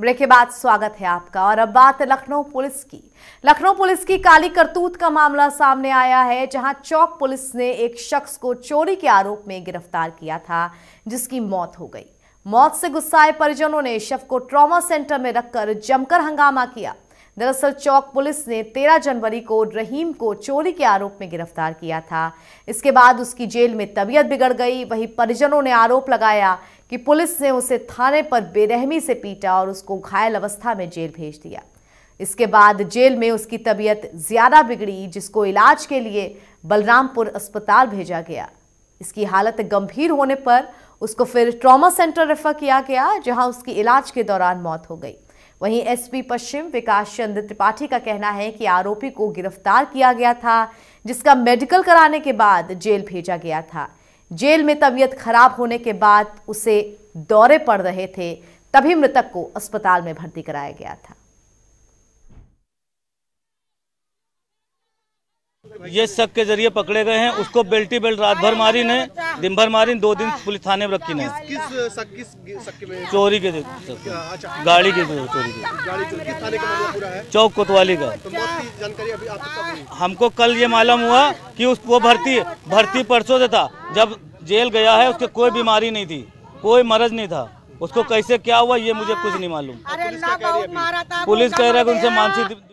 Break के बाद स्वागत है आपका और अब बात लखनऊ पुलिस की लखनऊ पुलिस की काली करतूत का मामला सामने आया है जहां चौक पुलिस ने एक शख्स को चोरी के आरोप में गिरफ्तार किया था जिसकी मौत हो गई मौत से गुस्साए परिजनों ने शव को ट्रॉमा सेंटर में रखकर जमकर हंगामा किया दरअसल चौक पुलिस ने 13 जनवरी को रहीम को चोरी के आरोप में गिरफ्तार किया था इसके बाद उसकी जेल में तबीयत बिगड़ गई वहीं परिजनों ने आरोप लगाया कि पुलिस ने उसे थाने पर बेरहमी से पीटा और उसको घायल अवस्था में जेल भेज दिया इसके बाद जेल में उसकी तबीयत ज़्यादा बिगड़ी जिसको इलाज के लिए बलरामपुर अस्पताल भेजा गया इसकी हालत गंभीर होने पर उसको फिर ट्रॉमा सेंटर रेफर किया गया जहां उसकी इलाज के दौरान मौत हो गई वहीं एसपी पश्चिम विकास चंद्र त्रिपाठी का कहना है कि आरोपी को गिरफ्तार किया गया था जिसका मेडिकल कराने के बाद जेल भेजा गया था जेल में तबीयत खराब होने के बाद उसे दौरे पड़ रहे थे तभी मृतक को अस्पताल में भर्ती कराया गया था ये शक के जरिए पकड़े गए हैं उसको बेल्टी बेल्ट रात भर मारी ने दिन भर मारी दो दिन पुलिस थाने में रखी ने चोरी के अच्छा। गाड़ी के चोरी के चौक कोतवाली का तो हमको कल ये मालूम हुआ कि उस वो भर्ती भर्ती परसों से था जब जेल गया है उसके कोई बीमारी नहीं थी कोई मरज नहीं था उसको कैसे क्या हुआ ये मुझे कुछ नहीं मालूम पुलिस कह रहा है उनसे मानसिक